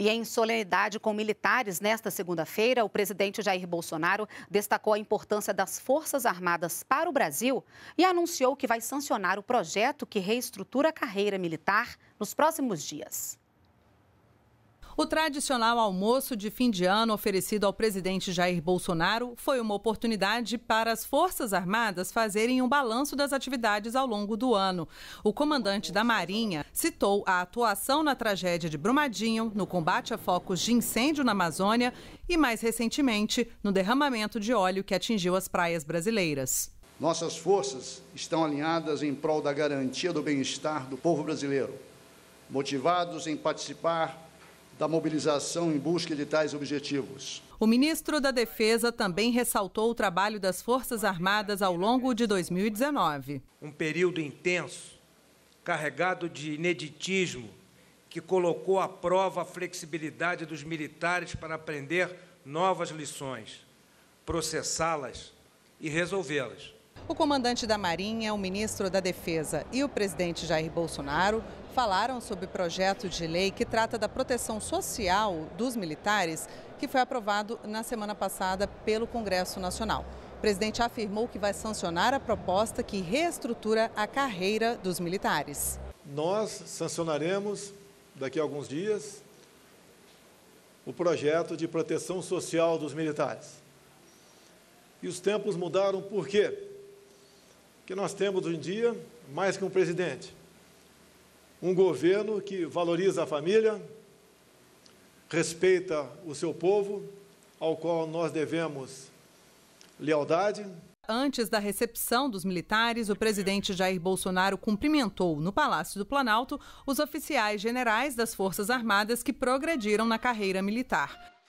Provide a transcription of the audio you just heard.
E em solenidade com militares nesta segunda-feira, o presidente Jair Bolsonaro destacou a importância das Forças Armadas para o Brasil e anunciou que vai sancionar o projeto que reestrutura a carreira militar nos próximos dias. O tradicional almoço de fim de ano oferecido ao presidente Jair Bolsonaro foi uma oportunidade para as Forças Armadas fazerem um balanço das atividades ao longo do ano. O comandante da Marinha citou a atuação na tragédia de Brumadinho, no combate a focos de incêndio na Amazônia e, mais recentemente, no derramamento de óleo que atingiu as praias brasileiras. Nossas forças estão alinhadas em prol da garantia do bem-estar do povo brasileiro, motivados em participar da mobilização em busca de tais objetivos. O ministro da Defesa também ressaltou o trabalho das Forças Armadas ao longo de 2019. Um período intenso, carregado de ineditismo, que colocou à prova a flexibilidade dos militares para aprender novas lições, processá-las e resolvê-las. O comandante da Marinha, o ministro da Defesa e o presidente Jair Bolsonaro falaram sobre o projeto de lei que trata da proteção social dos militares, que foi aprovado na semana passada pelo Congresso Nacional. O presidente afirmou que vai sancionar a proposta que reestrutura a carreira dos militares. Nós sancionaremos, daqui a alguns dias, o projeto de proteção social dos militares. E os tempos mudaram por quê? que nós temos hoje em dia, mais que um presidente, um governo que valoriza a família, respeita o seu povo, ao qual nós devemos lealdade. Antes da recepção dos militares, o presidente Jair Bolsonaro cumprimentou no Palácio do Planalto os oficiais generais das Forças Armadas que progrediram na carreira militar.